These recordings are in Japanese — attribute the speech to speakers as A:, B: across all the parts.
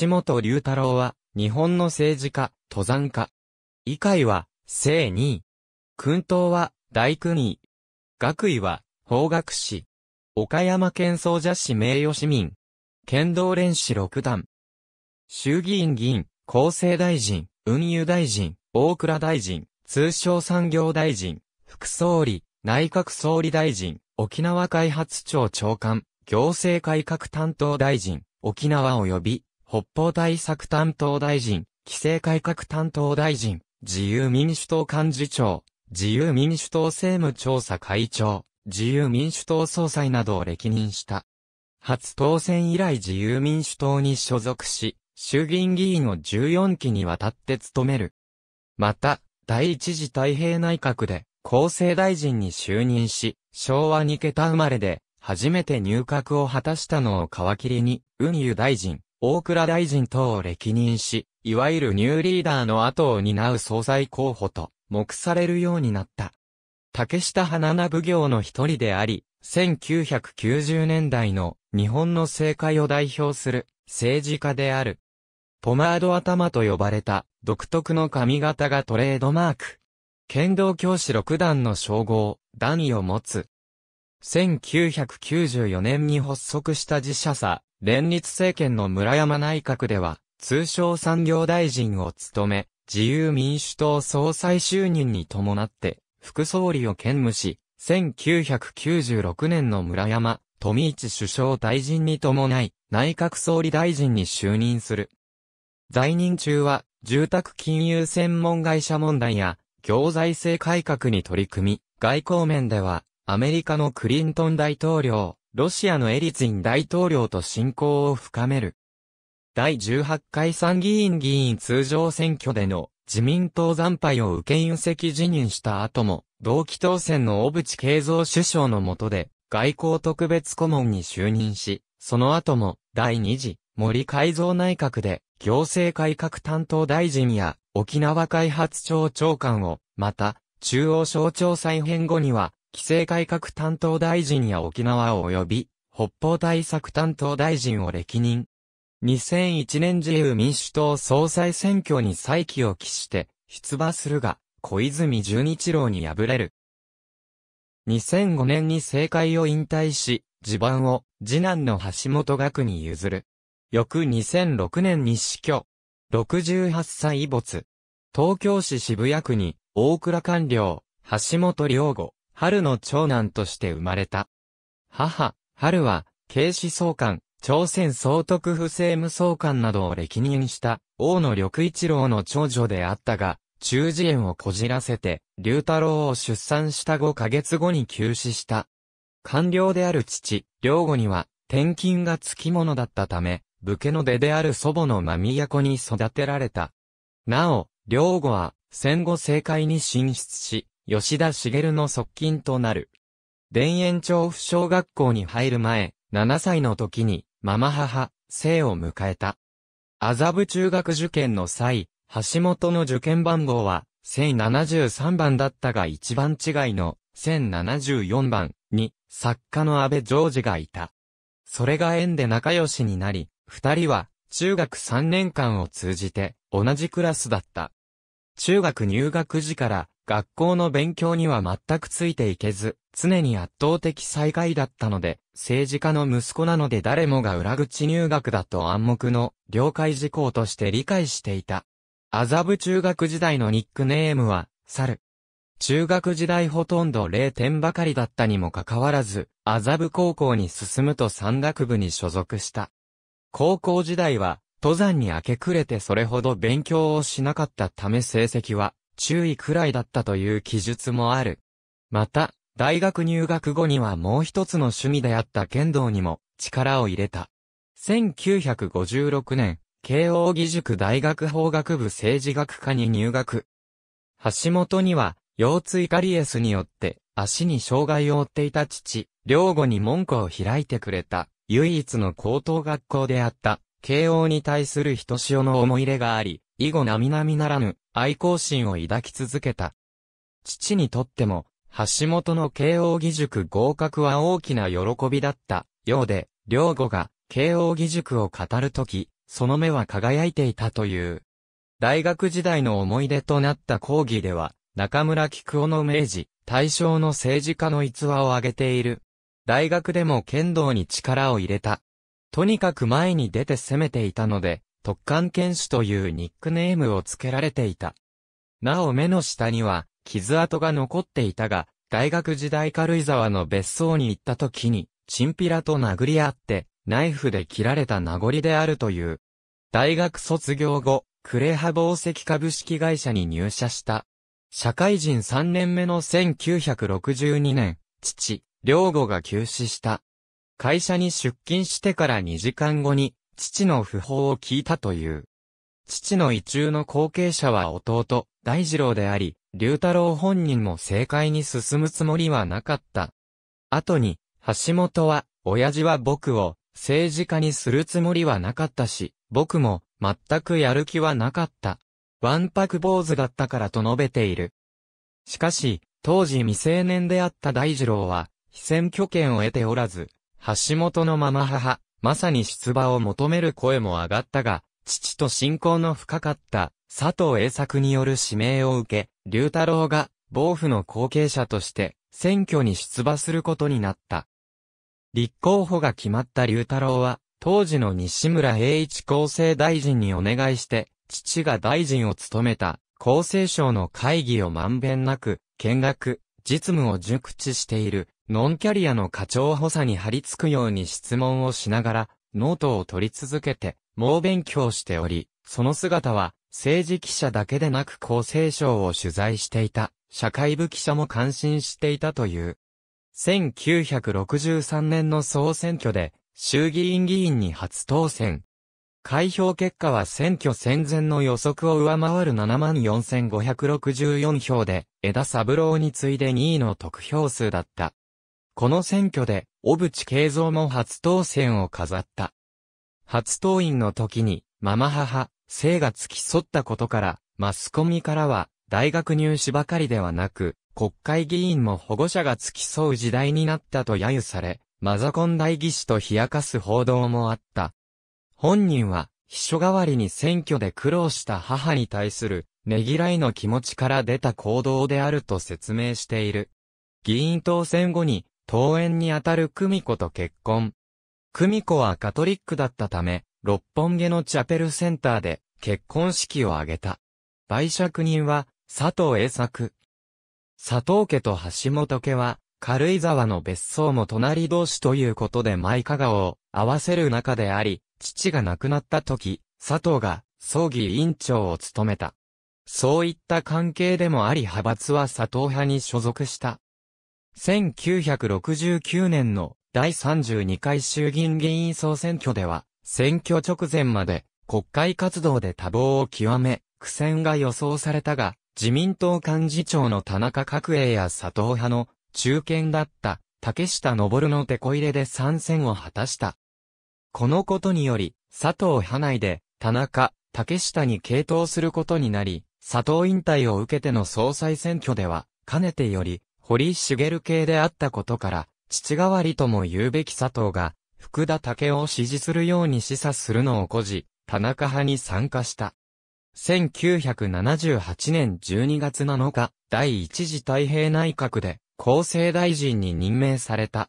A: 橋本龍太郎は、日本の政治家、登山家。以会は、正二位。訓党は、大君位。学位は、法学士。岡山県総社市名誉市民。剣道連士六段。衆議院議員、厚生大臣、運輸大臣、大倉大臣、通商産業大臣、副総理、内閣総理大臣、沖縄開発庁長官、行政改革担当大臣、沖縄及び北方対策担当大臣、規制改革担当大臣、自由民主党幹事長、自由民主党政務調査会長、自由民主党総裁などを歴任した。初当選以来自由民主党に所属し、衆議院議員を14期にわたって務める。また、第一次太平内閣で厚生大臣に就任し、昭和2桁生まれで、初めて入閣を果たしたのを皮切りに、運輸大臣、大倉大臣等を歴任し、いわゆるニューリーダーの後を担う総裁候補と目されるようになった。竹下花名奉行の一人であり、1990年代の日本の政界を代表する政治家である。ポマード頭と呼ばれた独特の髪型がトレードマーク。剣道教師六段の称号、段位を持つ。1994年に発足した自社さ、連立政権の村山内閣では、通商産業大臣を務め、自由民主党総裁就任に伴って、副総理を兼務し、1996年の村山、富市首相大臣に伴い、内閣総理大臣に就任する。在任中は、住宅金融専門会社問題や、行財政改革に取り組み、外交面では、アメリカのクリントン大統領、ロシアのエリツィン大統領と親交を深める。第18回参議院議員通常選挙での自民党惨敗を受け引責辞任した後も、同期当選の小渕恵三首相の下で、外交特別顧問に就任し、その後も、第2次、森改造内閣で、行政改革担当大臣や、沖縄開発庁長官を、また、中央省庁再編後には、規制改革担当大臣や沖縄及び北方対策担当大臣を歴任。2001年自由民主党総裁選挙に再起を期して出馬するが、小泉純一郎に敗れる。2005年に政界を引退し、地盤を次男の橋本学に譲る。翌2006年に死去。68歳没。東京市渋谷区に大倉官僚、橋本良吾、春の長男として生まれた。母、春は、警視総監、朝鮮総督府政務総監などを歴任した、大野緑一郎の長女であったが、中耳炎をこじらせて、龍太郎を出産した5ヶ月後に急死した。官僚である父、良吾には、転勤がつきものだったため、武家の出である祖母の間宮子に育てられた。なお、良吾は、戦後政界に進出し、吉田茂の側近となる。田園調布小学校に入る前、7歳の時に、ママ母、生を迎えた。麻布中学受験の際、橋本の受験番号は、1073番だったが一番違いの、1074番に、作家の安倍ジョージがいた。それが縁で仲良しになり、二人は、中学3年間を通じて、同じクラスだった。中学入学時から、学校の勉強には全くついていけず、常に圧倒的最下位だったので、政治家の息子なので誰もが裏口入学だと暗黙の了解事項として理解していた。麻布中学時代のニックネームは、猿。中学時代ほとんど0点ばかりだったにもかかわらず、麻布高校に進むと山岳部に所属した。高校時代は、登山に明け暮れてそれほど勉強をしなかったため成績は注意くらいだったという記述もある。また、大学入学後にはもう一つの趣味であった剣道にも力を入れた。1956年、慶応義塾大学法学部政治学科に入学。橋本には、腰椎カリエスによって足に障害を負っていた父、両後に門戸を開いてくれた、唯一の高等学校であった、慶応に対する人潮の思い入れがあり、以後並々ならぬ愛好心を抱き続けた。父にとっても、橋本の慶応義塾合格は大きな喜びだったようで、両後が慶応義塾を語るとき、その目は輝いていたという。大学時代の思い出となった講義では、中村菊夫の明治、大正の政治家の逸話を挙げている。大学でも剣道に力を入れた。とにかく前に出て攻めていたので、特艦剣士というニックネームを付けられていた。なお目の下には、傷跡が残っていたが、大学時代軽井沢の別荘に行った時に、チンピラと殴り合って、ナイフで切られた名残であるという。大学卒業後、クレハ宝石株式会社に入社した。社会人3年目の1962年、父、良吾が急死した。会社に出勤してから2時間後に、父の訃報を聞いたという。父の意中の後継者は弟、大二郎であり、龍太郎本人も政界に進むつもりはなかった。後に、橋本は、親父は僕を、政治家にするつもりはなかったし、僕も、全くやる気はなかった。ワンパク坊主だったからと述べている。しかし、当時未成年であった大二郎は、非選挙権を得ておらず、橋本のまま母、まさに出馬を求める声も上がったが、父と親交の深かった佐藤栄作による指名を受け、龍太郎が暴府の後継者として選挙に出馬することになった。立候補が決まった龍太郎は、当時の西村栄一厚生大臣にお願いして、父が大臣を務めた厚生省の会議をまんべんなく見学、実務を熟知している、ノンキャリアの課長補佐に張り付くように質問をしながら、ノートを取り続けて、猛勉強しており、その姿は、政治記者だけでなく厚生省を取材していた、社会部記者も感心していたという。1963年の総選挙で、衆議院議員に初当選。開票結果は選挙戦前の予測を上回る74,564票で、枝三郎に次いで2位の得票数だった。この選挙で、小渕慶三も初当選を飾った。初当院の時に、ママ母、生が付き添ったことから、マスコミからは、大学入試ばかりではなく、国会議員も保護者が付き添う時代になったと揶揄され、マザコン大義士と冷やかす報道もあった。本人は、秘書代わりに選挙で苦労した母に対する、ねぎらいの気持ちから出た行動であると説明している。議員当選後に、党園にあたる久美子と結婚。久美子はカトリックだったため、六本木のチャペルセンターで結婚式を挙げた。売借人は佐藤栄作。佐藤家と橋本家は軽井沢の別荘も隣同士ということで舞香川を合わせる中であり、父が亡くなった時、佐藤が葬儀委員長を務めた。そういった関係でもあり派閥は佐藤派に所属した。1969年の第32回衆議院議員総選挙では、選挙直前まで国会活動で多忙を極め、苦戦が予想されたが、自民党幹事長の田中角栄や佐藤派の中堅だった竹下登の手こ入れで参戦を果たした。このことにより、佐藤派内で、田中、竹下に傾倒することになり、佐藤引退を受けての総裁選挙では、かねてより、堀茂系であったことから、父代わりとも言うべき佐藤が、福田武雄を支持するように示唆するのを誇示、田中派に参加した。1978年12月7日、第一次太平内閣で、厚生大臣に任命された。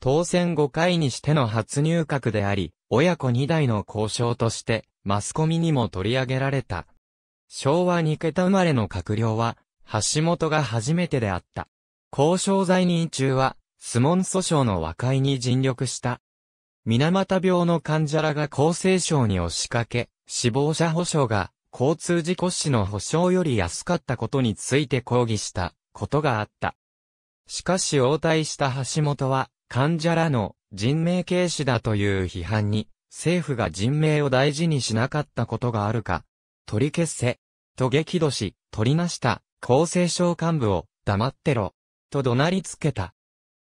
A: 当選5回にしての初入閣であり、親子2代の交渉として、マスコミにも取り上げられた。昭和2桁生まれの閣僚は、橋本が初めてであった。交渉在任中は、スモン訴訟の和解に尽力した。水俣病の患者らが厚生省に押しかけ、死亡者保障が交通事故死の保障より安かったことについて抗議したことがあった。しかし応対した橋本は、患者らの人命軽視だという批判に、政府が人命を大事にしなかったことがあるか、取り消せ、と激怒し、取りなした厚生省幹部を黙ってろ、と怒鳴りつけた。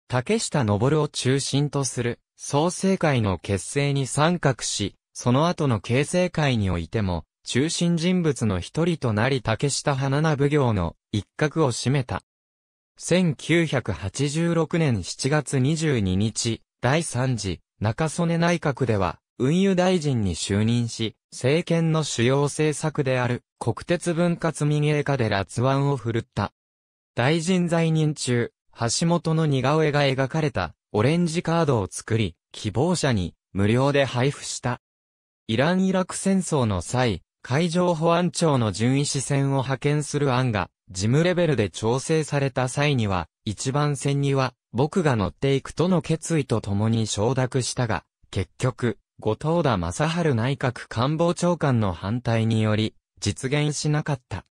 A: 竹下登を中心とする創生会の結成に参画し、その後の形成会においても、中心人物の一人となり竹下花菜奉行の一角を占めた。1986年7月22日、第3次中曽根内閣では、運輸大臣に就任し、政権の主要政策である国鉄分割民営化で辣腕を振るった。大臣在任中、橋本の似顔絵が描かれたオレンジカードを作り、希望者に無料で配布した。イラン・イラク戦争の際、海上保安庁の巡視船を派遣する案が事務レベルで調整された際には、一番線には、僕が乗っていくとの決意と共に承諾したが、結局、後藤田正春内閣官房長官の反対により、実現しなかった。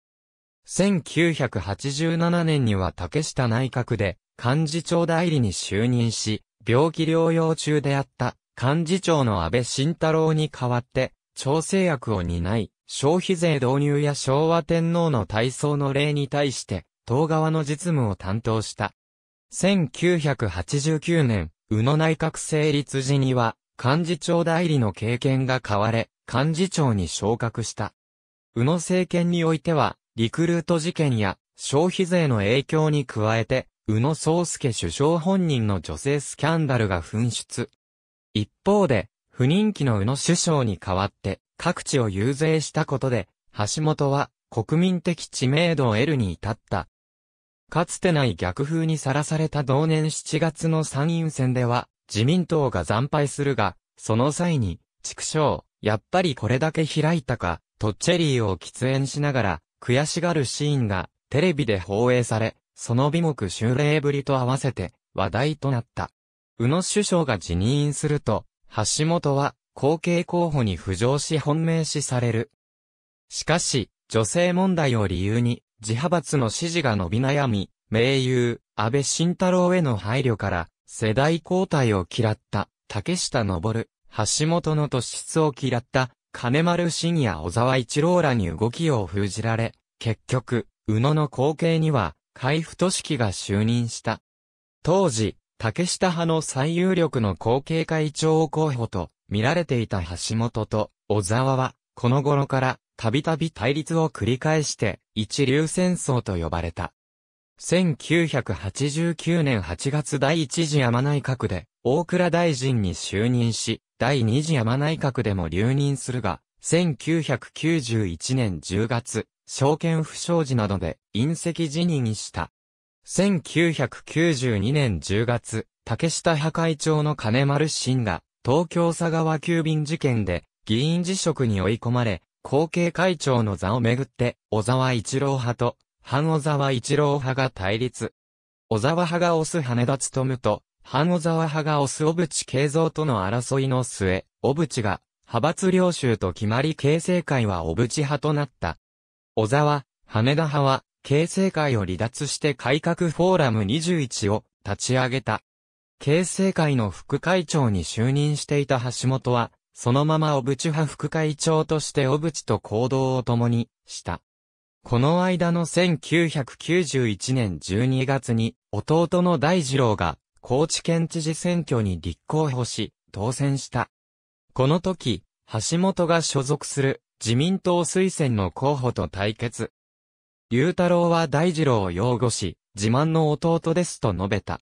A: 1987年には竹下内閣で、幹事長代理に就任し、病気療養中であった、幹事長の安倍晋太郎に代わって、調整役を担い、消費税導入や昭和天皇の体操の例に対して、党側の実務を担当した。1989年、宇野内閣成立時には、幹事長代理の経験が変われ、幹事長に昇格した。宇野政権においては、リクルート事件や消費税の影響に加えて、宇野宗介首相本人の女性スキャンダルが噴出。一方で、不人気の宇野首相に代わって、各地を遊説したことで、橋本は国民的知名度を得るに至った。かつてない逆風にさらされた同年7月の参院選では、自民党が惨敗するが、その際に、畜生、やっぱりこれだけ開いたか、とチェリーを喫煙しながら、悔しがるシーンが、テレビで放映され、その美目修例ぶりと合わせて、話題となった。宇野首相が辞任すると、橋本は、後継候補に浮上し本命視される。しかし、女性問題を理由に、自派閥の支持が伸び悩み、名優、安倍晋太郎への配慮から、世代交代を嫌った、竹下登、橋本の突出を嫌った、金丸信や小沢一郎らに動きを封じられ、結局、宇野の後継には、海部俊樹が就任した。当時、竹下派の最有力の後継会長候補と、見られていた橋本と小沢は、この頃からたびたび対立を繰り返して、一流戦争と呼ばれた。1989年8月第1次山内閣で、大倉大臣に就任し、第2次山内閣でも留任するが、1991年10月、証券不祥事などで隕石辞任した。1992年10月、竹下派会長の金丸信が東京佐川急便事件で議員辞職に追い込まれ、後継会長の座をめぐって、小沢一郎派と、半小沢一郎派が対立。小沢派が押す羽田つと、半小沢派が押す小渕慶三との争いの末、小渕が、派閥領収と決まり形成会は小渕派となった。小沢、羽田派は、形成会を離脱して改革フォーラム21を立ち上げた。形成会の副会長に就任していた橋本は、そのまま小渕派副会長として小渕と行動を共にした。この間の1991年12月に、弟の大二郎が、高知県知事選挙に立候補し、当選した。この時、橋本が所属する自民党推薦の候補と対決。龍太郎は大二郎を擁護し、自慢の弟ですと述べた。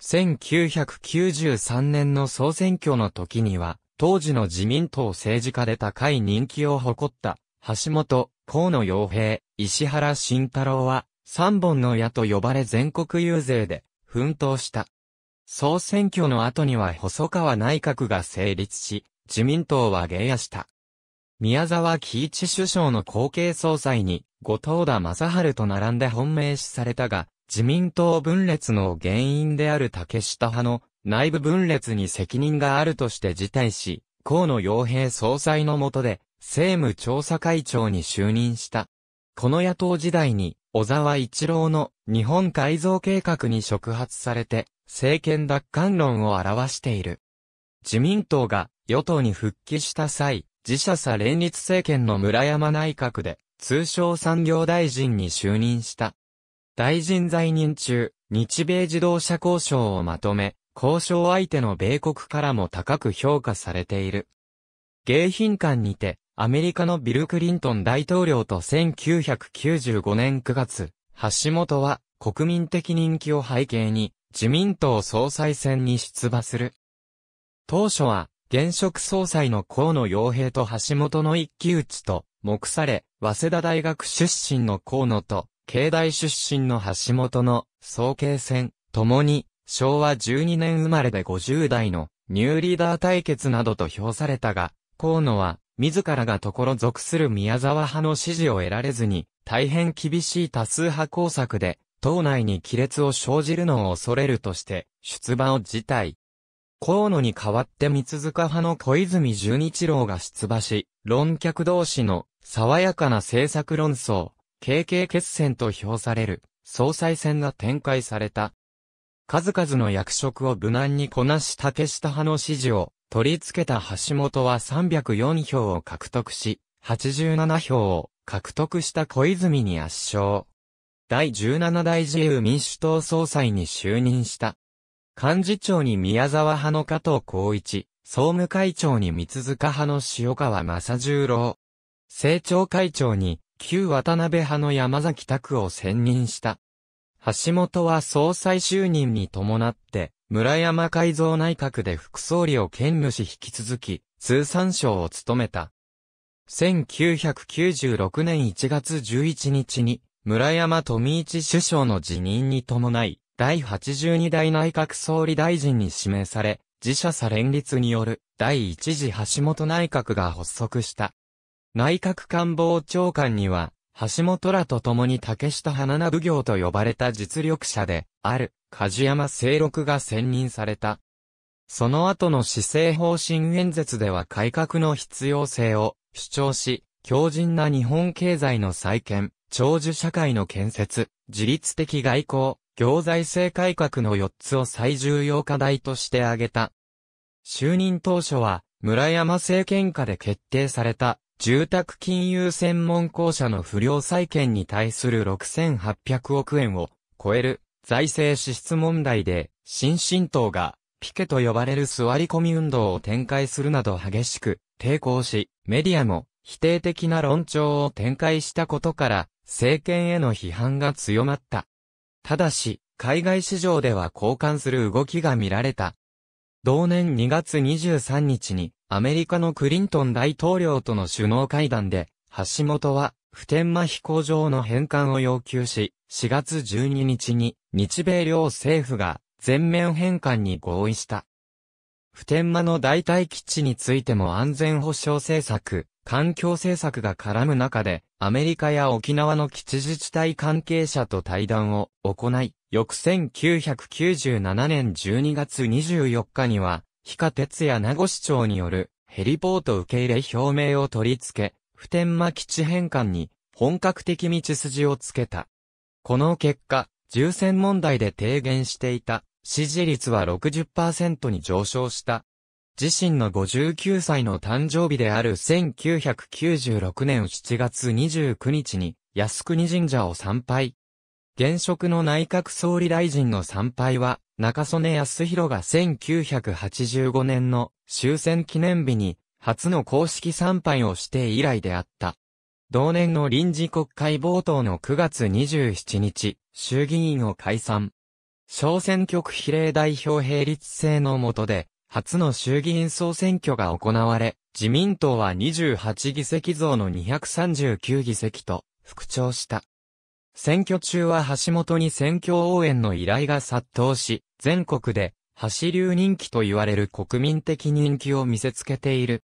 A: 1993年の総選挙の時には、当時の自民党政治家で高い人気を誇った、橋本、河野洋平、石原慎太郎は、三本の矢と呼ばれ全国遊説で、奮闘した。総選挙の後には細川内閣が成立し、自民党は下野した。宮沢喜一首相の後継総裁に、後藤田正春と並んで本命視されたが、自民党分裂の原因である竹下派の内部分裂に責任があるとして辞退し、河野洋平総裁の下で政務調査会長に就任した。この野党時代に小沢一郎の日本改造計画に触発されて政権奪還論を表している。自民党が与党に復帰した際、自社差連立政権の村山内閣で通商産業大臣に就任した。大臣在任中、日米自動車交渉をまとめ、交渉相手の米国からも高く評価されている。迎賓館にて、アメリカのビル・クリントン大統領と1995年9月、橋本は国民的人気を背景に自民党総裁選に出馬する。当初は現職総裁の河野洋平と橋本の一騎打ちと目され、早稲田大学出身の河野と境大出身の橋本の、総慶戦、ともに、昭和12年生まれで50代の、ニューリーダー対決などと評されたが、河野は、自らがところ属する宮沢派の支持を得られずに、大変厳しい多数派工作で、党内に亀裂を生じるのを恐れるとして、出馬を辞退。河野に代わって三塚派の小泉純一郎が出馬し、論客同士の爽やかな政策論争、KK 決戦と評される総裁選が展開された。数々の役職を無難にこなし竹下派の支持を取り付けた橋本は304票を獲得し、87票を獲得した小泉に圧勝。第17代自由民主党総裁に就任した。幹事長に宮沢派の加藤光一、総務会長に三塚派の塩川正十郎。政調会長に旧渡辺派の山崎拓を選任した。橋本は総裁就任に伴って、村山改造内閣で副総理を兼務し引き続き、通産省を務めた。1996年1月11日に、村山富一首相の辞任に伴い、第82代内閣総理大臣に指名され、自社さ連立による第1次橋本内閣が発足した。内閣官房長官には、橋本らと共に竹下花名奉行と呼ばれた実力者で、ある、梶山清六が選任された。その後の施政方針演説では改革の必要性を主張し、強靭な日本経済の再建、長寿社会の建設、自立的外交、行財政改革の4つを最重要課題として挙げた。就任当初は、村山政権下で決定された住宅金融専門公社の不良債権に対する6800億円を超える財政支出問題で、新進党がピケと呼ばれる座り込み運動を展開するなど激しく抵抗し、メディアも否定的な論調を展開したことから、政権への批判が強まった。ただし、海外市場では交換する動きが見られた。同年2月23日に、アメリカのクリントン大統領との首脳会談で、橋本は、普天間飛行場の返還を要求し、4月12日に、日米両政府が、全面返還に合意した。普天間の代替基地についても安全保障政策、環境政策が絡む中で、アメリカや沖縄の基地自治体関係者と対談を行い、翌1997年12月24日には、皮下哲也名護市長によるヘリポート受け入れ表明を取り付け、普天間基地返還に本格的道筋をつけた。この結果、重戦問題で低減していた支持率は60%に上昇した。自身の59歳の誕生日である1996年7月29日に靖国神社を参拝。現職の内閣総理大臣の参拝は、中曽根康弘が1985年の終戦記念日に、初の公式参拝をして以来であった。同年の臨時国会冒頭の9月27日、衆議院を解散。小選挙区比例代表並立制の下で、初の衆議院総選挙が行われ、自民党は28議席増の239議席と、復調した。選挙中は橋本に選挙応援の依頼が殺到し、全国で、橋流人気と言われる国民的人気を見せつけている。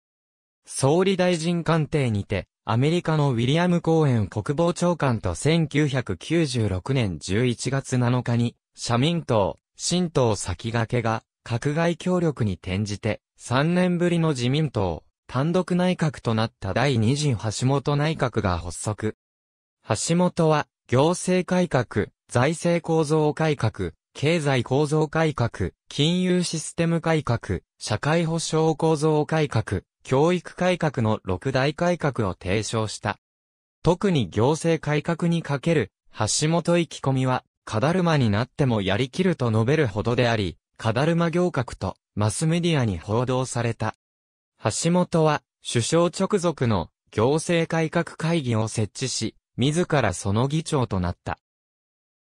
A: 総理大臣官邸にて、アメリカのウィリアム・コーエン国防長官と1996年11月7日に、社民党、新党先駆けが、閣外協力に転じて、3年ぶりの自民党、単独内閣となった第二次橋本内閣が発足。橋本は、行政改革、財政構造改革、経済構造改革、金融システム改革、社会保障構造改革、教育改革の六大改革を提唱した。特に行政改革にかける、橋本意気込みは、カダルマになってもやりきると述べるほどであり、カダルマ行革とマスメディアに報道された。橋本は、首相直属の行政改革会議を設置し、自らその議長となった。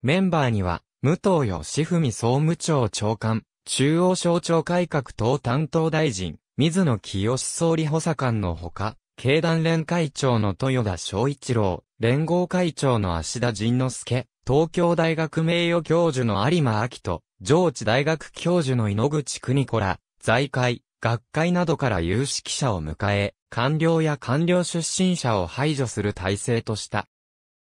A: メンバーには、武藤義文総務庁長官、中央省庁改革党担当大臣、水野清総理補佐官のほか、経団連会長の豊田昭一郎、連合会長の芦田仁之助、東京大学名誉教授の有馬明人、上智大学教授の井ノ口邦子ら、財界、学会などから有識者を迎え、官僚や官僚出身者を排除する体制とした。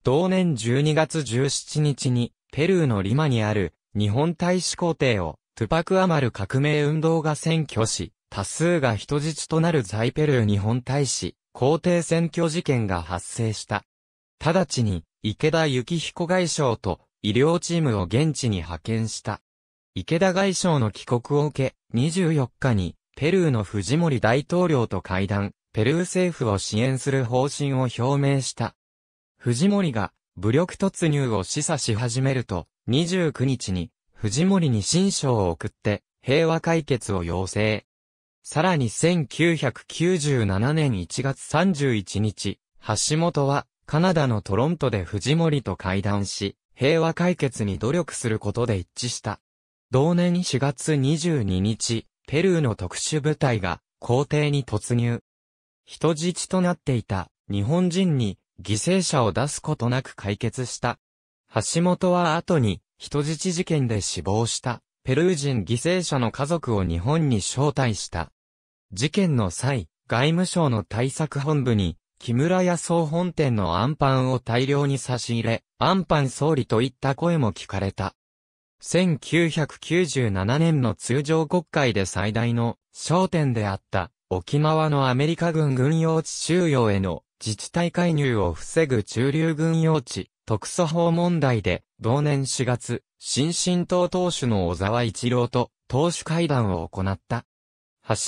A: 同年12月17日に、ペルーのリマにある日本大使公邸をトゥパクアマル革命運動が占拠し、多数が人質となる在ペルー日本大使公邸占拠事件が発生した。直ちに池田幸彦外相と医療チームを現地に派遣した。池田外相の帰国を受け、24日にペルーの藤森大統領と会談、ペルー政府を支援する方針を表明した。藤森が武力突入を示唆し始めると、29日に藤森に新章を送って平和解決を要請。さらに1997年1月31日、橋本はカナダのトロントで藤森と会談し、平和解決に努力することで一致した。同年4月22日、ペルーの特殊部隊が皇帝に突入。人質となっていた日本人に犠牲者を出すことなく解決した。橋本は後に、人質事件で死亡した、ペルー人犠牲者の家族を日本に招待した。事件の際、外務省の対策本部に、木村屋総本店のアンパンを大量に差し入れ、アンパン総理といった声も聞かれた。1997年の通常国会で最大の焦点であった沖縄のアメリカ軍軍用地収容への自治体介入を防ぐ中流軍用地、特措法問題で、同年4月、新進党党首の小沢一郎と党首会談を行った。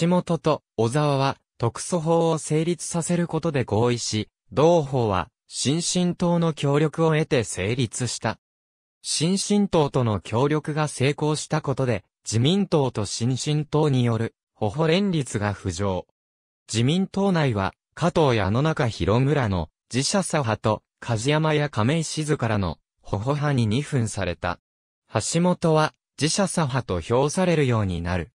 A: 橋本と小沢は、特措法を成立させることで合意し、同法は、新進党の協力を得て成立した。新進党との協力が成功したことで、自民党と新進党による、保護連立が浮上。自民党内は、加藤や野中広村の自社左派と梶山や亀井静からのほほ派に二分された。橋本は自社左派と評されるようになる。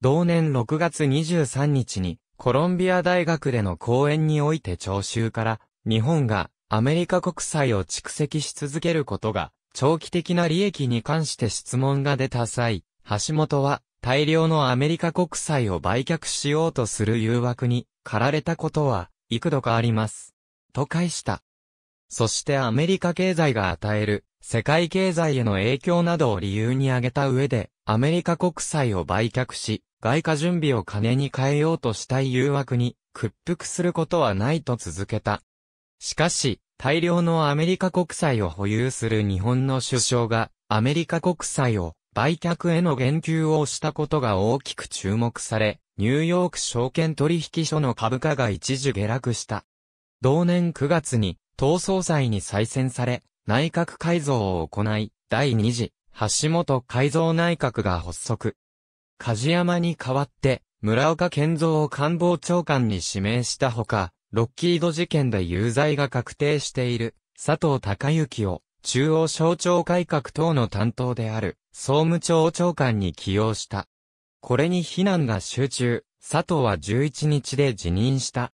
A: 同年6月23日にコロンビア大学での講演において聴衆から日本がアメリカ国債を蓄積し続けることが長期的な利益に関して質問が出た際、橋本は大量のアメリカ国債を売却しようとする誘惑に、駆られたことは、幾度かあります。と返した。そしてアメリカ経済が与える、世界経済への影響などを理由に挙げた上で、アメリカ国債を売却し、外貨準備を金に変えようとしたい誘惑に、屈服することはないと続けた。しかし、大量のアメリカ国債を保有する日本の首相が、アメリカ国債を売却への言及をしたことが大きく注目され、ニューヨーク証券取引所の株価が一時下落した。同年9月に、党総裁に再選され、内閣改造を行い、第2次、橋本改造内閣が発足。梶山に代わって、村岡健三を官房長官に指名したほか、ロッキード事件で有罪が確定している、佐藤隆之を中央省庁改革等の担当である、総務庁長官に起用した。これに非難が集中、佐藤は11日で辞任した。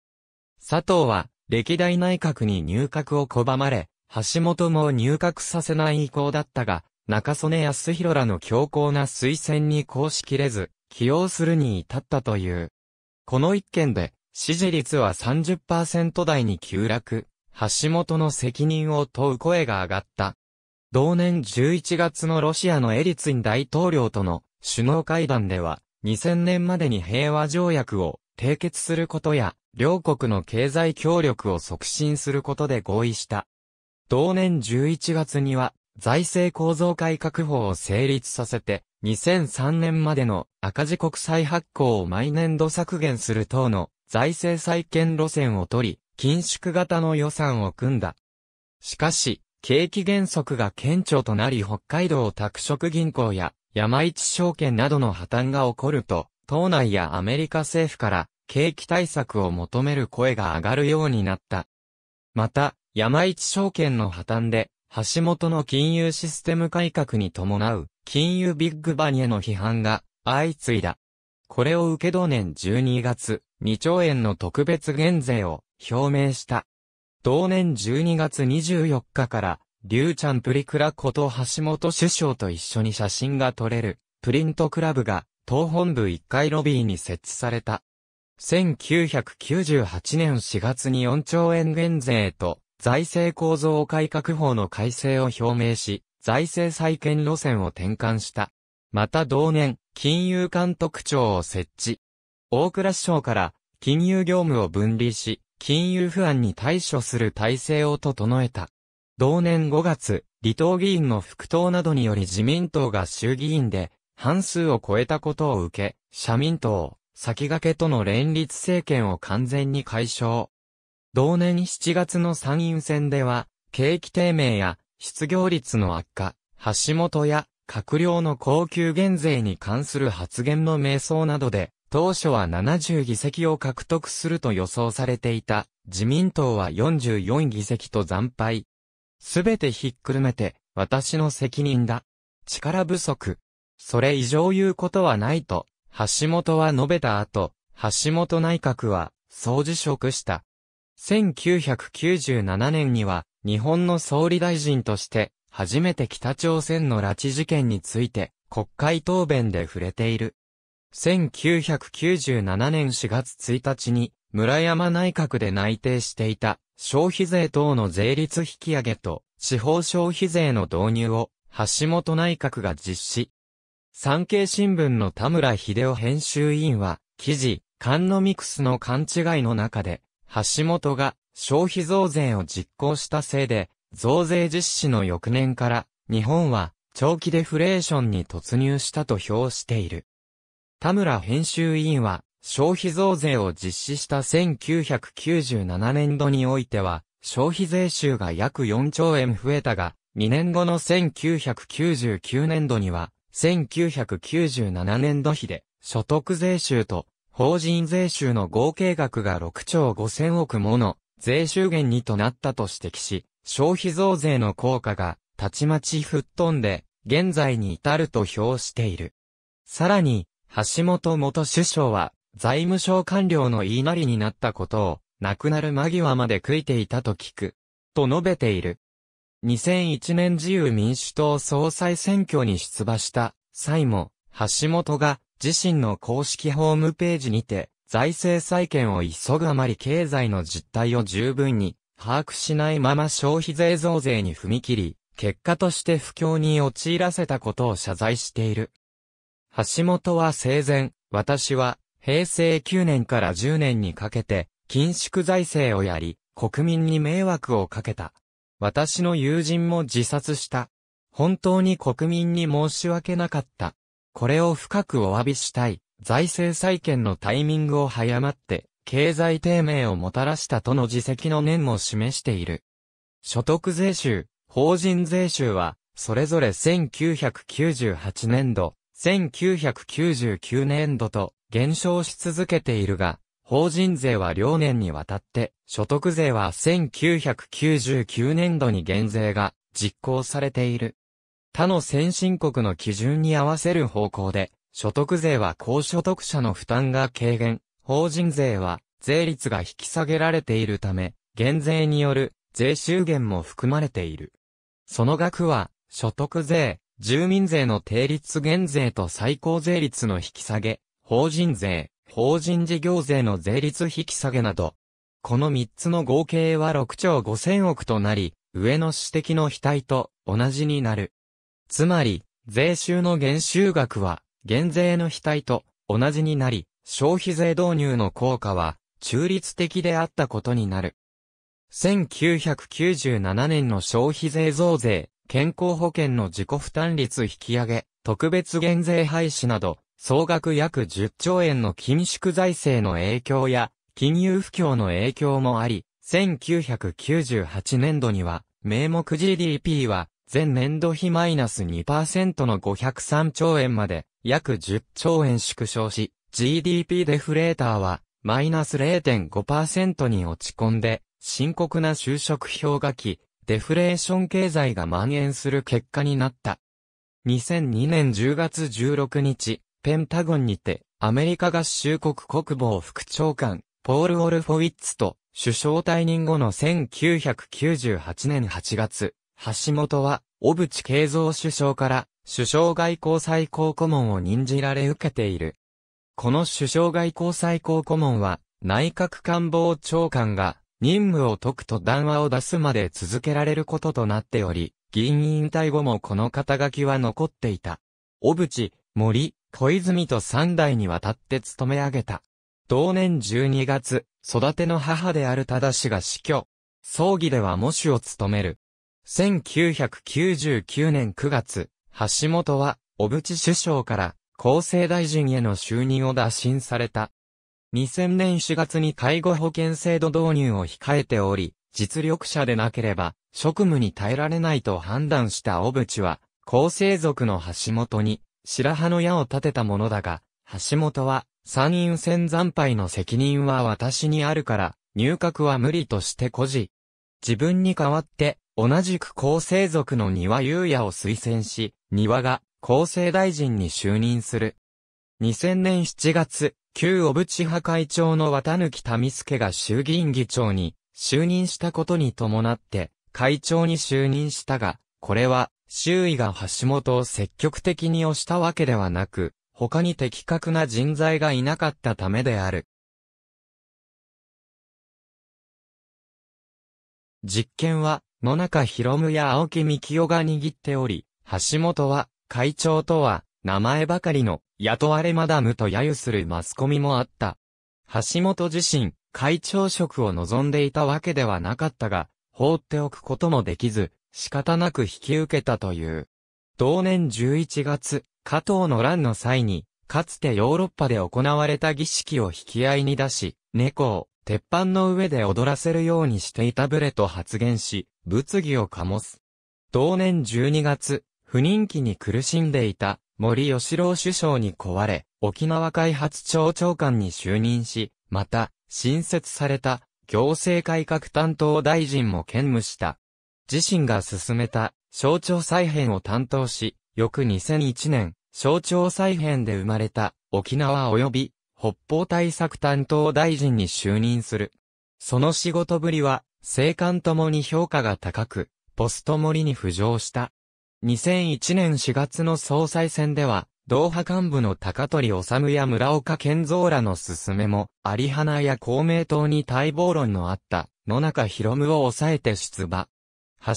A: 佐藤は、歴代内閣に入閣を拒まれ、橋本も入閣させない意向だったが、中曽根康弘らの強硬な推薦に行しきれず、起用するに至ったという。この一件で、支持率は30%台に急落。橋本の責任を問う声が上がった。同年11月のロシアのエリツィン大統領との首脳会談では、2000年までに平和条約を締結することや、両国の経済協力を促進することで合意した。同年11月には、財政構造改革法を成立させて、2003年までの赤字国債発行を毎年度削減する等の財政再建路線を取り、緊縮型の予算を組んだ。しかし、景気減速が顕著となり北海道拓殖銀行や山一証券などの破綻が起こると、党内やアメリカ政府から景気対策を求める声が上がるようになった。また、山一証券の破綻で、橋本の金融システム改革に伴う金融ビッグバニへの批判が相次いだ。これを受け同年12月、2兆円の特別減税を表明した。同年12月24日から、リュウチャンプリクラこと橋本首相と一緒に写真が撮れる、プリントクラブが、党本部1階ロビーに設置された。1998年4月に4兆円減税と財政構造改革法の改正を表明し、財政再建路線を転換した。また同年、金融監督庁を設置。大倉首相から金融業務を分離し、金融不安に対処する体制を整えた。同年5月、離党議員の復党などにより自民党が衆議院で半数を超えたことを受け、社民党、先駆けとの連立政権を完全に解消。同年7月の参院選では、景気低迷や失業率の悪化、橋本や閣僚の高級減税に関する発言の迷走などで、当初は70議席を獲得すると予想されていた自民党は44議席と惨敗。すべてひっくるめて私の責任だ。力不足。それ以上言うことはないと、橋本は述べた後、橋本内閣は総辞職した。1997年には日本の総理大臣として初めて北朝鮮の拉致事件について国会答弁で触れている。1997年4月1日に、村山内閣で内定していた、消費税等の税率引き上げと、地方消費税の導入を、橋本内閣が実施。産経新聞の田村秀夫編集委員は、記事、カンノミクスの勘違いの中で、橋本が消費増税を実行したせいで、増税実施の翌年から、日本は長期デフレーションに突入したと評している。田村編集委員は、消費増税を実施した1997年度においては、消費税収が約4兆円増えたが、2年後の1999年度には、1997年度比で、所得税収と法人税収の合計額が6兆5千億もの税収減にとなったと指摘し、消費増税の効果がたちまち吹っ飛んで、現在に至ると評している。さらに、橋本元首相は、財務省官僚の言いなりになったことを、亡くなる間際まで悔いていたと聞く。と述べている。2001年自由民主党総裁選挙に出馬した際も、橋本が自身の公式ホームページにて、財政再建を急ぐあまり経済の実態を十分に把握しないまま消費税増税に踏み切り、結果として不況に陥らせたことを謝罪している。橋本は生前、私は、平成9年から10年にかけて、緊縮財政をやり、国民に迷惑をかけた。私の友人も自殺した。本当に国民に申し訳なかった。これを深くお詫びしたい。財政再建のタイミングを早まって、経済低迷をもたらしたとの自責の念も示している。所得税収、法人税収は、それぞれ1998年度、1999年度と減少し続けているが、法人税は両年にわたって、所得税は1999年度に減税が実行されている。他の先進国の基準に合わせる方向で、所得税は高所得者の負担が軽減、法人税は税率が引き下げられているため、減税による税収減も含まれている。その額は、所得税、住民税の定率減税と最高税率の引き下げ、法人税、法人事業税の税率引き下げなど、この3つの合計は6兆5000億となり、上の指摘の額と同じになる。つまり、税収の減収額は、減税の額と同じになり、消費税導入の効果は、中立的であったことになる。1997年の消費税増税、健康保険の自己負担率引き上げ、特別減税廃止など、総額約10兆円の緊縮財政の影響や、金融不況の影響もあり、1998年度には、名目 GDP は、前年度比マイナス2%の503兆円まで、約10兆円縮小し、GDP デフレーターは、マイナス0.5%に落ち込んで、深刻な就職氷河期、デフレーション経済が蔓延する結果になった。2002年10月16日、ペンタゴンにて、アメリカ合衆国国防副長官、ポール・オルフォウィッツと、首相退任後の1998年8月、橋本は、小渕慶三首相から、首相外交最高顧問を任じられ受けている。この首相外交最高顧問は、内閣官房長官が、任務を解くと談話を出すまで続けられることとなっており、議員引退後もこの肩書きは残っていた。小渕、森、小泉と三代にわたって務め上げた。同年12月、育ての母である忠氏が死去。葬儀では模主を務める。1999年9月、橋本は、小渕首相から、厚生大臣への就任を打診された。2000年4月に介護保険制度導入を控えており、実力者でなければ職務に耐えられないと判断した小渕は、厚生族の橋本に白羽の矢を立てたものだが、橋本は参院選惨敗の責任は私にあるから、入閣は無理として孤児。自分に代わって、同じく厚生族の庭優也を推薦し、庭が厚生大臣に就任する。2000年7月、旧小渕派会長の綿貫民助が衆議院議長に就任したことに伴って会長に就任したが、これは周囲が橋本を積極的に推したわけではなく、他に的確な人材がいなかったためである。実験は野中博夢や青木幹雄が握っており、橋本は会長とは名前ばかりの雇われマダムと揶揄するマスコミもあった。橋本自身、会長職を望んでいたわけではなかったが、放っておくこともできず、仕方なく引き受けたという。同年11月、加藤の乱の際に、かつてヨーロッパで行われた儀式を引き合いに出し、猫を鉄板の上で踊らせるようにしていたブレと発言し、物議を醸す。同年12月、不人気に苦しんでいた森吉郎首相に壊れ、沖縄開発庁長官に就任し、また、新設された行政改革担当大臣も兼務した。自身が進めた省庁再編を担当し、翌2001年、省庁再編で生まれた沖縄及び北方対策担当大臣に就任する。その仕事ぶりは、政官ともに評価が高く、ポスト森に浮上した。2001年4月の総裁選では、同派幹部の高取治や村岡健三らの勧めも、有花や公明党に待望論のあった、野中博夢を抑えて出馬。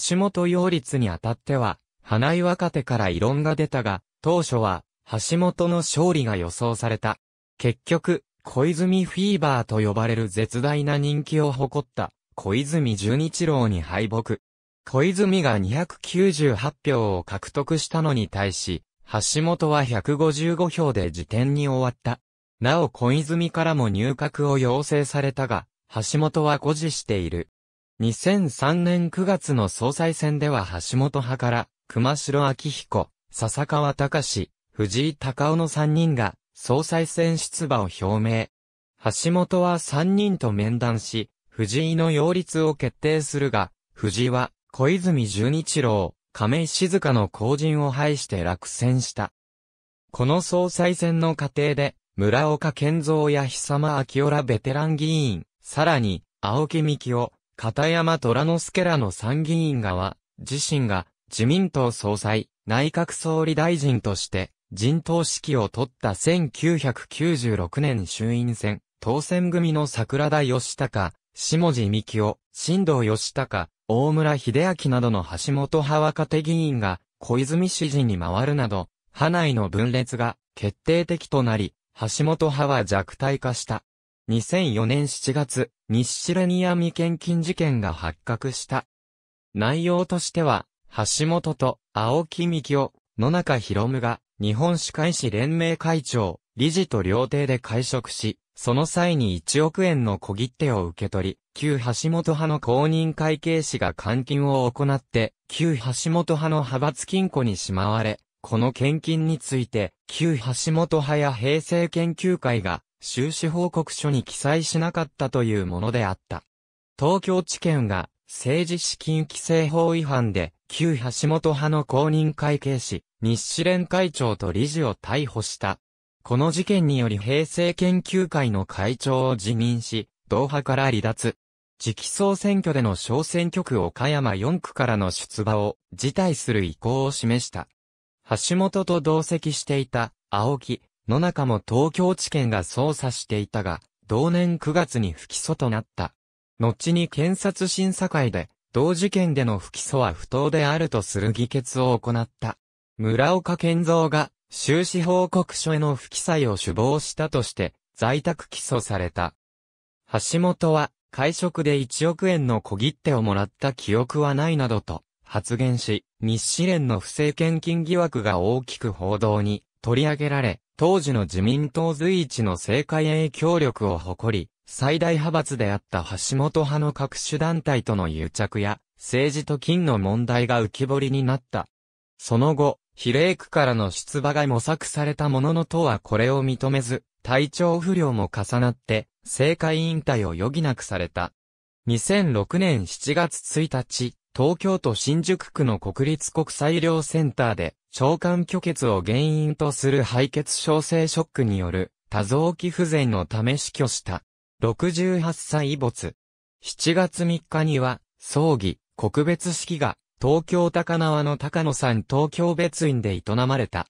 A: 橋本擁立にあたっては、花井若手から異論が出たが、当初は、橋本の勝利が予想された。結局、小泉フィーバーと呼ばれる絶大な人気を誇った、小泉純一郎に敗北。小泉が298票を獲得したのに対し、橋本は155票で辞典に終わった。なお小泉からも入閣を要請されたが、橋本は誇辞している。2003年9月の総裁選では橋本派から、熊代明彦、笹川隆、藤井隆夫の3人が、総裁選出馬を表明。橋本は3人と面談し、藤井の擁立を決定するが、藤井は、小泉純一郎、亀井静香の後陣を排して落選した。この総裁選の過程で、村岡健三や久間明夫らベテラン議員、さらに、青木幹夫、片山虎之助らの参議院側、自身が、自民党総裁、内閣総理大臣として、陣頭指揮を取った1996年衆院選、当選組の桜田義孝、下地幹夫、新藤義孝、大村秀明などの橋本派若手議員が小泉支持に回るなど、派内の分裂が決定的となり、橋本派は弱体化した。2004年7月、西シレニア未献金事件が発覚した。内容としては、橋本と青木幹夫、野中博夢が日本歯科医師連盟会長、理事と料亭で会食し、その際に1億円の小切手を受け取り、旧橋本派の公認会計士が監禁を行って、旧橋本派の派閥金庫にしまわれ、この献金について、旧橋本派や平成研究会が、収支報告書に記載しなかったというものであった。東京地検が、政治資金規正法違反で、旧橋本派の公認会計士、日誌連会長と理事を逮捕した。この事件により平成研究会の会長を辞任し、同派から離脱。次期総選挙での小選挙区岡山4区からの出馬を辞退する意向を示した。橋本と同席していた青木、野中も東京地検が捜査していたが、同年9月に不起訴となった。後に検察審査会で、同事件での不起訴は不当であるとする議決を行った。村岡健三が収支報告書への不記載を首謀したとして、在宅起訴された。橋本は、会食で1億円の小切手をもらった記憶はないなどと発言し、日誌連の不正献金疑惑が大きく報道に取り上げられ、当時の自民党随一の政界影響力を誇り、最大派閥であった橋本派の各種団体との癒着や、政治と金の問題が浮き彫りになった。その後、比例区からの出馬が模索されたものの党はこれを認めず、体調不良も重なって、政界引退を余儀なくされた。2006年7月1日、東京都新宿区の国立国際医療センターで、腸管拒絶を原因とする敗血症性ショックによる多臓器不全のため死去した。68歳没。7月3日には、葬儀、告別式が東京高輪の高野山東京別院で営まれた。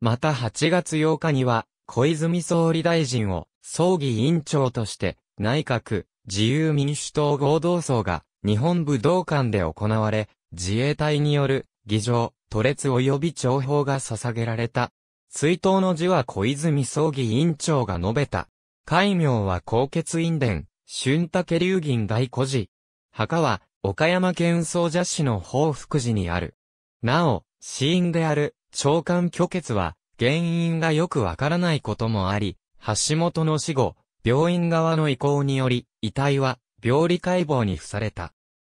A: また8月8日には、小泉総理大臣を、葬儀委員長として、内閣、自由民主党合同葬が、日本武道館で行われ、自衛隊による、議場、都列及び情報が捧げられた。追悼の字は小泉葬儀委員長が述べた。戒名は高血院伝、春竹龍銀大孤児。墓は、岡山県総社市の報福寺にある。なお、死因である、長官虚血は、原因がよくわからないこともあり、橋本の死後、病院側の意向により、遺体は、病理解剖に付された。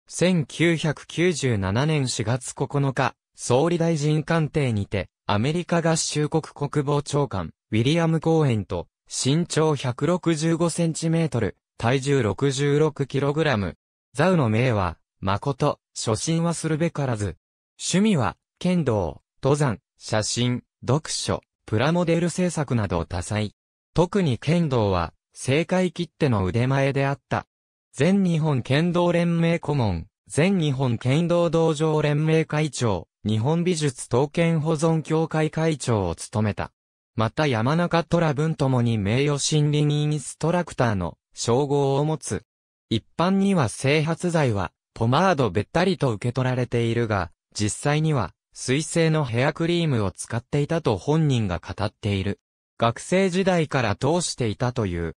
A: 1997年4月9日、総理大臣官邸にて、アメリカ合衆国国防長官、ウィリアム・コーエンと、身長165センチメートル、体重66キログラム。ザウの名は、誠、初心はするべからず。趣味は、剣道、登山、写真、読書、プラモデル制作など多彩。特に剣道は、正解切手の腕前であった。全日本剣道連盟顧問、全日本剣道道場連盟会長、日本美術刀剣保存協会会長を務めた。また山中虎文ともに名誉理林インストラクターの称号を持つ。一般には整髪剤はポマードべったりと受け取られているが、実際には、水性のヘアクリームを使っていたと本人が語っている。学生時代から通していたという。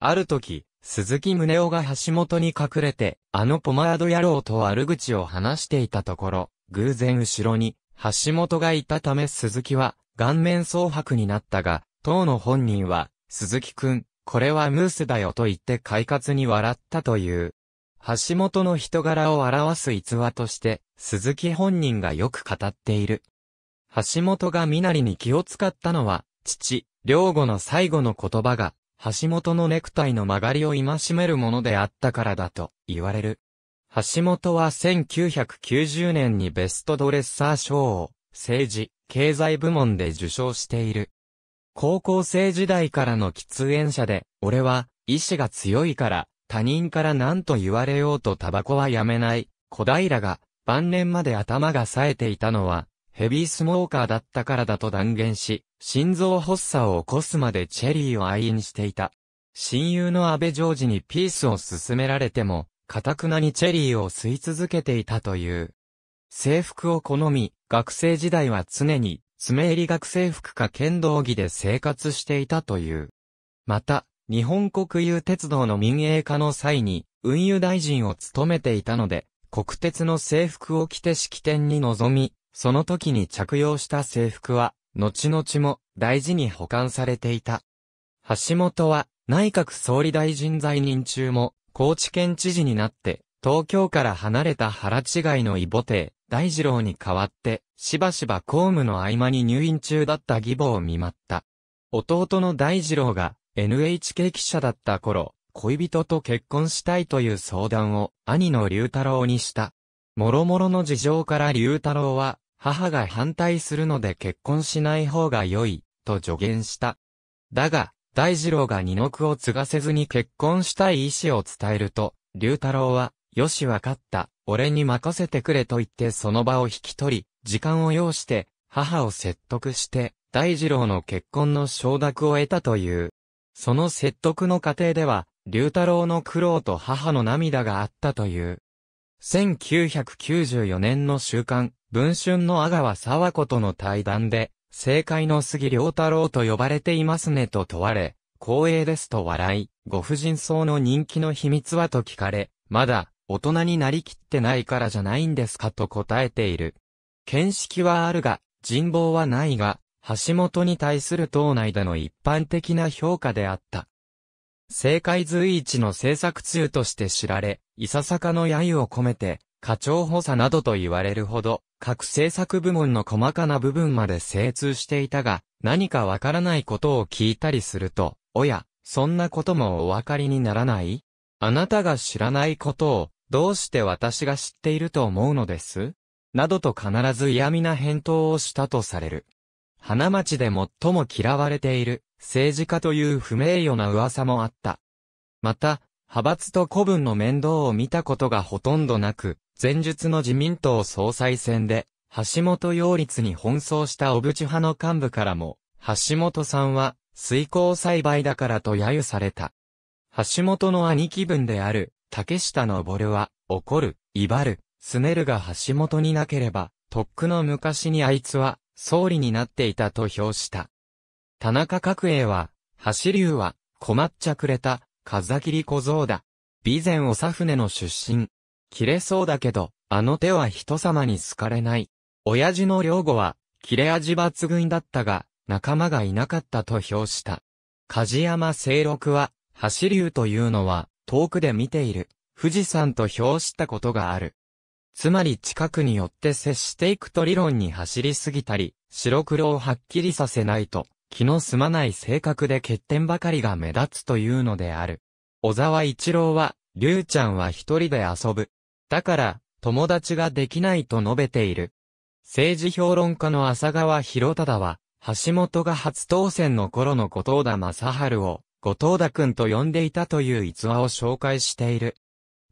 A: ある時、鈴木宗男が橋本に隠れて、あのポマード野郎と悪口を話していたところ、偶然後ろに、橋本がいたため鈴木は、顔面蒼白になったが、当の本人は、鈴木くん、これはムースだよと言って快活に笑ったという。橋本の人柄を表す逸話として、鈴木本人がよく語っている。橋本が身なりに気を使ったのは、父、両吾の最後の言葉が、橋本のネクタイの曲がりを戒めるものであったからだと言われる。橋本は1990年にベストドレッサー賞を政治、経済部門で受賞している。高校生時代からの喫煙者で、俺は意志が強いから他人から何と言われようとタバコはやめない、小平が、晩年まで頭が冴えていたのは、ヘビースモーカーだったからだと断言し、心臓発作を起こすまでチェリーを愛飲していた。親友の安倍ジョージにピースを勧められても、カくなにチェリーを吸い続けていたという。制服を好み、学生時代は常に、爪り学生服か剣道着で生活していたという。また、日本国有鉄道の民営化の際に、運輸大臣を務めていたので、国鉄の制服を着て式典に臨み、その時に着用した制服は、後々も大事に保管されていた。橋本は、内閣総理大臣在任中も、高知県知事になって、東京から離れた腹違いの異母帝、大二郎に代わって、しばしば公務の合間に入院中だった義母を見舞った。弟の大二郎が、NHK 記者だった頃、恋人と結婚したいという相談を兄の龍太郎にした。諸々の事情から龍太郎は、母が反対するので結婚しない方が良い、と助言した。だが、大二郎が二の句を継がせずに結婚したい意思を伝えると、龍太郎は、よしわかった、俺に任せてくれと言ってその場を引き取り、時間を要して、母を説得して、大二郎の結婚の承諾を得たという。その説得の過程では、龍太郎の苦労と母の涙があったという。1994年の週刊、文春の阿川沢子との対談で、政界の杉良太郎と呼ばれていますねと問われ、光栄ですと笑い、ご婦人層の人気の秘密はと聞かれ、まだ、大人になりきってないからじゃないんですかと答えている。見識はあるが、人望はないが、橋本に対する党内での一般的な評価であった。政界随一の政策通として知られ、いささかの揶揄を込めて、課長補佐などと言われるほど、各政策部門の細かな部分まで精通していたが、何かわからないことを聞いたりすると、おや、そんなこともお分かりにならないあなたが知らないことを、どうして私が知っていると思うのですなどと必ず嫌味な返答をしたとされる。花街で最も嫌われている政治家という不名誉な噂もあった。また、派閥と古文の面倒を見たことがほとんどなく、前述の自民党総裁選で、橋本擁立に奔走した小渕派の幹部からも、橋本さんは、水耕栽培だからと揶揄された。橋本の兄貴分である、竹下るは、怒る、威張る、すねるが橋本になければ、とっくの昔にあいつは、総理になっていたと評した。田中角栄は、橋流は、困っちゃくれた、風切小僧だ。備前おさ船の出身。切れそうだけど、あの手は人様に好かれない。親父の両子は、切れ味抜群だったが、仲間がいなかったと評した。梶山清六は、橋流というのは、遠くで見ている、富士山と評したことがある。つまり近くによって接していくと理論に走りすぎたり、白黒をはっきりさせないと、気の済まない性格で欠点ばかりが目立つというのである。小沢一郎は、竜ちゃんは一人で遊ぶ。だから、友達ができないと述べている。政治評論家の浅川博忠は、橋本が初当選の頃の後藤田正春を、後藤田くんと呼んでいたという逸話を紹介している。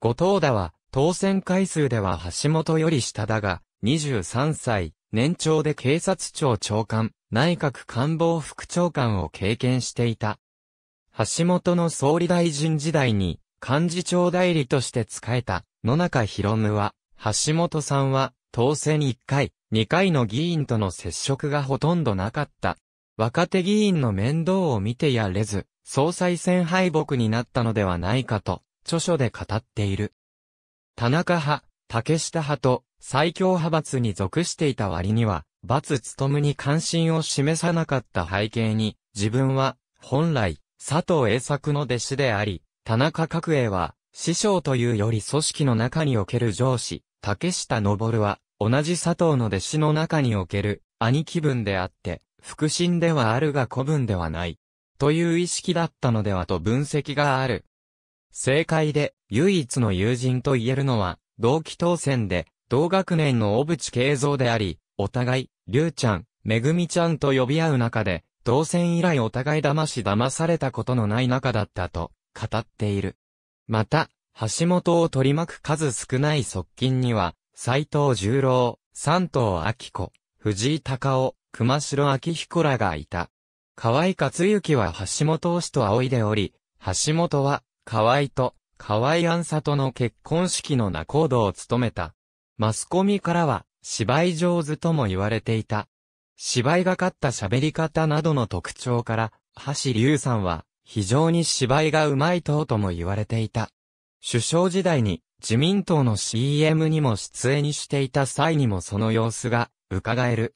A: 後藤田は、当選回数では橋本より下だが、23歳、年長で警察庁長官、内閣官房副長官を経験していた。橋本の総理大臣時代に、幹事長代理として仕えた、野中博夢は、橋本さんは、当選1回、2回の議員との接触がほとんどなかった。若手議員の面倒を見てやれず、総裁選敗北になったのではないかと、著書で語っている。田中派、竹下派と最強派閥に属していた割には、罰務に関心を示さなかった背景に、自分は、本来、佐藤栄作の弟子であり、田中角栄は、師匠というより組織の中における上司、竹下登は、同じ佐藤の弟子の中における、兄貴分であって、腹心ではあるが古文ではない。という意識だったのではと分析がある。正解で唯一の友人と言えるのは、同期当選で、同学年の小渕慶三であり、お互い、りゅうちゃん、めぐみちゃんと呼び合う中で、当選以来お互い騙し騙されたことのない仲だったと、語っている。また、橋本を取り巻く数少ない側近には、斎藤十郎、三藤明子、藤井隆夫、熊城明彦らがいた。河合克行は橋本氏と仰いでおり、橋本は河合と河合暗里の結婚式の仲人を務めた。マスコミからは芝居上手とも言われていた。芝居がかった喋り方などの特徴から、橋龍さんは非常に芝居がうまいととも言われていた。首相時代に自民党の CM にも出演していた際にもその様子が伺える。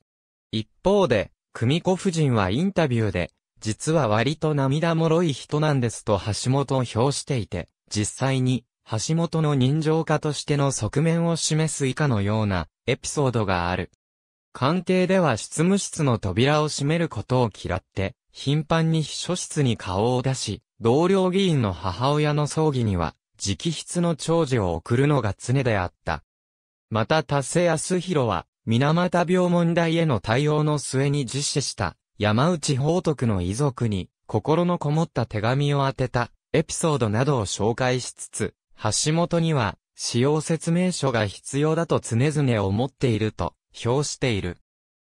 A: 一方で、久美子夫人はインタビューで、実は割と涙もろい人なんですと橋本を評していて、実際に、橋本の人情家としての側面を示す以下のようなエピソードがある。官邸では執務室の扉を閉めることを嫌って、頻繁に秘書室に顔を出し、同僚議員の母親の葬儀には、直筆の長寿を送るのが常であった。また、達成康弘は、水俣病問題への対応の末に実施した、山内宝徳の遺族に心のこもった手紙を当てたエピソードなどを紹介しつつ、橋本には使用説明書が必要だと常々思っていると評している。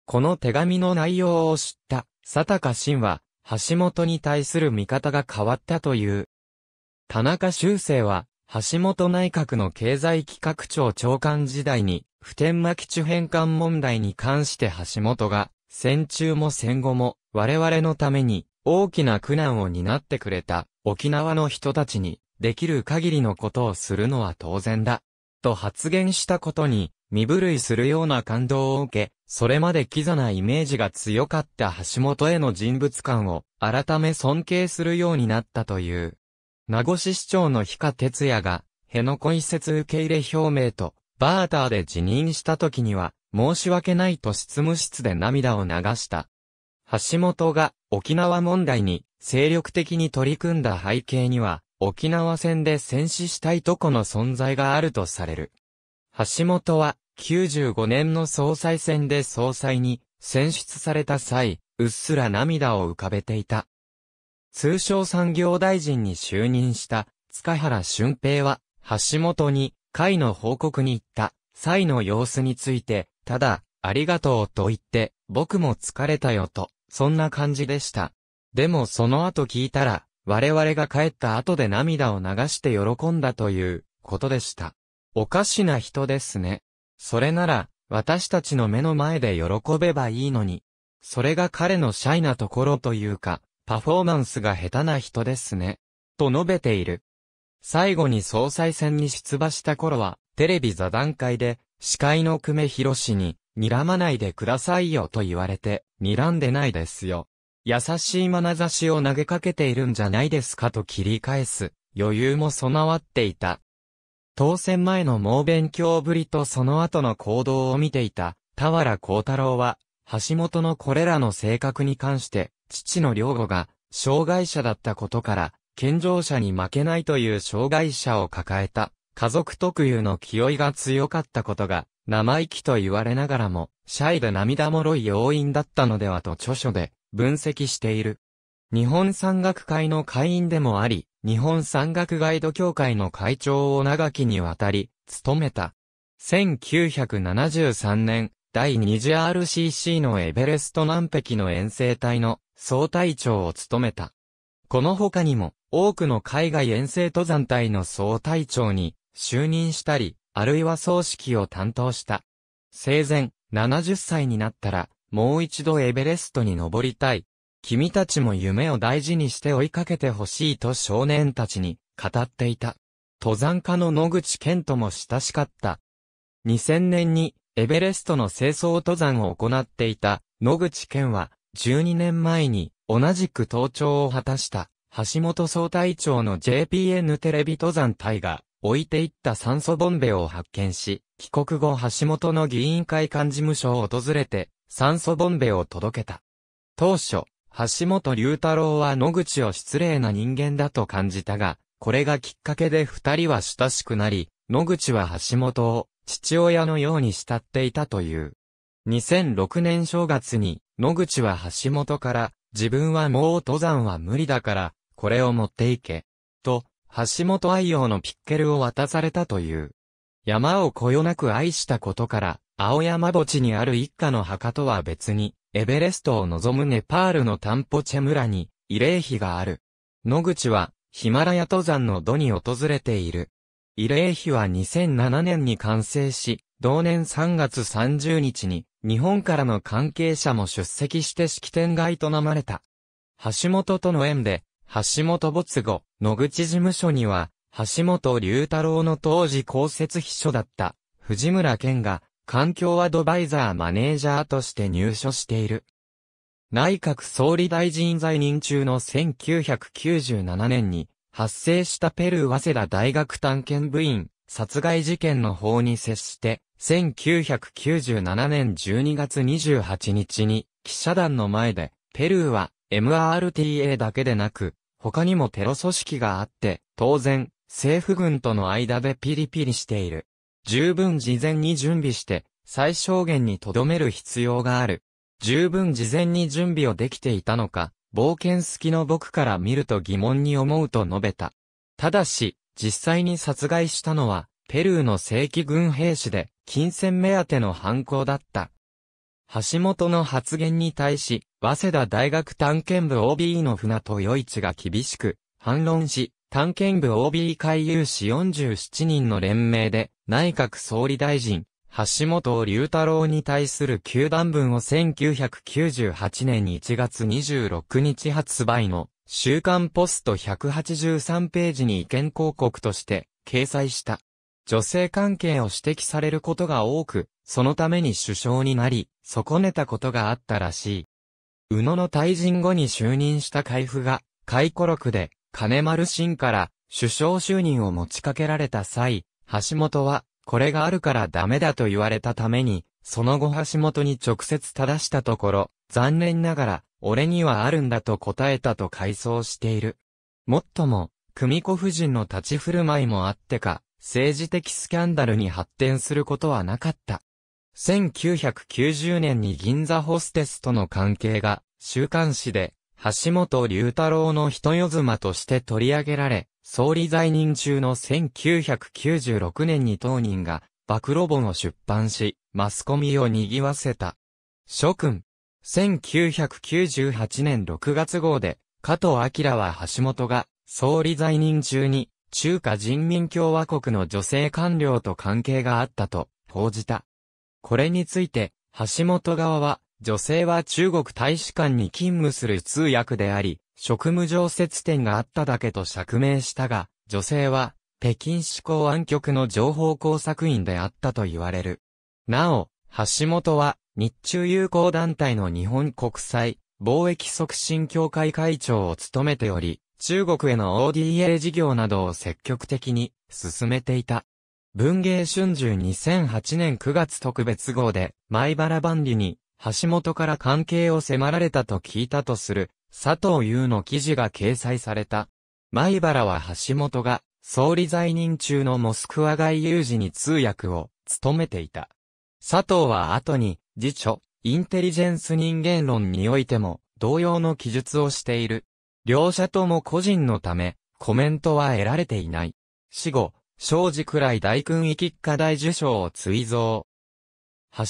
A: この手紙の内容を知った佐高真は橋本に対する見方が変わったという。田中修正は橋本内閣の経済企画庁長官時代に普天間基地返還問題に関して橋本が戦中も戦後も、我々のために、大きな苦難を担ってくれた、沖縄の人たちに、できる限りのことをするのは当然だ。と発言したことに、身震いするような感動を受け、それまでキザなイメージが強かった橋本への人物感を、改め尊敬するようになったという。名護市市長の日賀哲也が、辺野古移設受け入れ表明と、バーターで辞任した時には、申し訳ないと執務室で涙を流した。橋本が沖縄問題に精力的に取り組んだ背景には、沖縄戦で戦死したいとこの存在があるとされる。橋本は95年の総裁選で総裁に選出された際、うっすら涙を浮かべていた。通商産業大臣に就任した塚原俊平は橋本に会の報告に行った際の様子についてただ、ありがとうと言って、僕も疲れたよと、そんな感じでした。でもその後聞いたら、我々が帰った後で涙を流して喜んだということでした。おかしな人ですね。それなら、私たちの目の前で喜べばいいのに。それが彼のシャイなところというか、パフォーマンスが下手な人ですね。と述べている。最後に総裁選に出馬した頃は、テレビ座談会で、司会の久米博士に、睨まないでくださいよと言われて、睨んでないですよ。優しい眼差しを投げかけているんじゃないですかと切り返す、余裕も備わっていた。当選前の猛勉強ぶりとその後の行動を見ていた、田原幸太郎は、橋本のこれらの性格に関して、父の良吾が、障害者だったことから、健常者に負けないという障害者を抱えた家族特有の気負いが強かったことが、生意気と言われながらも、シャイで涙もろい要因だったのではと著書で分析している。日本山岳会の会員でもあり、日本山岳ガイド協会の会長を長きにわたり、務めた。1973年、第 20RCC のエベレスト南壁の遠征隊の総隊長を務めた。この他にも、多くの海外遠征登山隊の総隊長に就任したり、あるいは葬式を担当した。生前、70歳になったら、もう一度エベレストに登りたい。君たちも夢を大事にして追いかけてほしいと少年たちに語っていた。登山家の野口健とも親しかった。2000年にエベレストの清掃登山を行っていた野口健は12年前に同じく登頂を果たした橋本総隊長の JPN テレビ登山隊が置いていった酸素ボンベを発見し、帰国後橋本の議員会館事務所を訪れて、酸素ボンベを届けた。当初、橋本龍太郎は野口を失礼な人間だと感じたが、これがきっかけで二人は親しくなり、野口は橋本を父親のように慕っていたという。2006年正月に、野口は橋本から、自分はもう登山は無理だから、これを持っていけ。と、橋本愛用のピッケルを渡されたという。山をこよなく愛したことから、青山墓地にある一家の墓とは別に、エベレストを望むネパールのタンポチェ村に、慰霊碑がある。野口は、ヒマラヤ登山の土に訪れている。慰霊碑は2007年に完成し、同年3月30日に、日本からの関係者も出席して式典が営まれた。橋本との縁で、橋本没後、野口事務所には、橋本龍太郎の当時公設秘書だった、藤村健が、環境アドバイザーマネージャーとして入所している。内閣総理大臣在任中の1997年に、発生したペルー早稲田大学探検部員、殺害事件の法に接して、1997年12月28日に記者団の前で、ペルーは MRTA だけでなく、他にもテロ組織があって、当然、政府軍との間でピリピリしている。十分事前に準備して、最小限に留める必要がある。十分事前に準備をできていたのか、冒険好きの僕から見ると疑問に思うと述べた。ただし、実際に殺害したのは、ペルーの正規軍兵士で、金銭目当ての犯行だった、橋本の発言に対し、早稲田大学探検部 OB の船与一が厳しく反論し、探検部 OB 会有志47人の連名で、内閣総理大臣、橋本龍太郎に対する球団文を1998年1月26日発売の週刊ポスト183ページに意見広告として掲載した。女性関係を指摘されることが多く、そのために首相になり、損ねたことがあったらしい。宇野の退陣後に就任した海部が、回顧録で、金丸信から首相就任を持ちかけられた際、橋本は、これがあるからダメだと言われたために、その後橋本に直接正したところ、残念ながら、俺にはあるんだと答えたと回想している。もっとも、久美子夫人の立ち振る舞いもあってか、政治的スキャンダルに発展することはなかった。1990年に銀座ホステスとの関係が、週刊誌で、橋本龍太郎の人よ妻として取り上げられ、総理在任中の1996年に当人が、暴露本を出版し、マスコミを賑わせた。諸君、1998年6月号で、加藤明は橋本が、総理在任中に、中華人民共和国の女性官僚と関係があったと、報じた。これについて、橋本側は、女性は中国大使館に勤務する通訳であり、職務上接点があっただけと釈明したが、女性は、北京市公安局の情報工作員であったと言われる。なお、橋本は、日中友好団体の日本国際貿易促進協会会長を務めており、中国への ODA 事業などを積極的に進めていた。文芸春秋2008年9月特別号で、米原万里に、橋本から関係を迫られたと聞いたとする、佐藤優の記事が掲載された。米原は橋本が、総理在任中のモスクワ外有事に通訳を、務めていた。佐藤は後に、辞書、インテリジェンス人間論においても、同様の記述をしている。両者とも個人のため、コメントは得られていない。死後、正治くらい大君一下大受賞を追贈。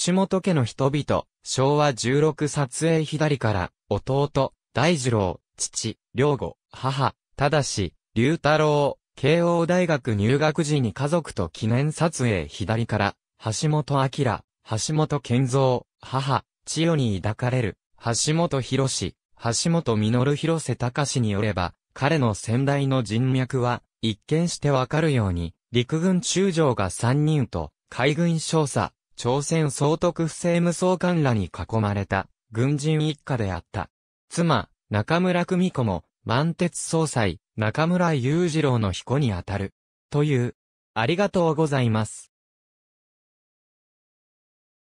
A: 橋本家の人々、昭和16撮影左から、弟、大二郎、父、良吾、母、正し、龍太郎、慶応大学入学時に家族と記念撮影左から、橋本明、橋本健三、母、千代に抱かれる、橋本博士、橋本実広瀬隆によれば、彼の先代の人脈は、一見してわかるように、陸軍中将が3人と、海軍少佐、朝鮮総督府政務総監らに囲まれた、軍人一家であった。妻、中村久美子も、満鉄総裁、中村雄二郎の彦にあたる。という、ありがとうございます。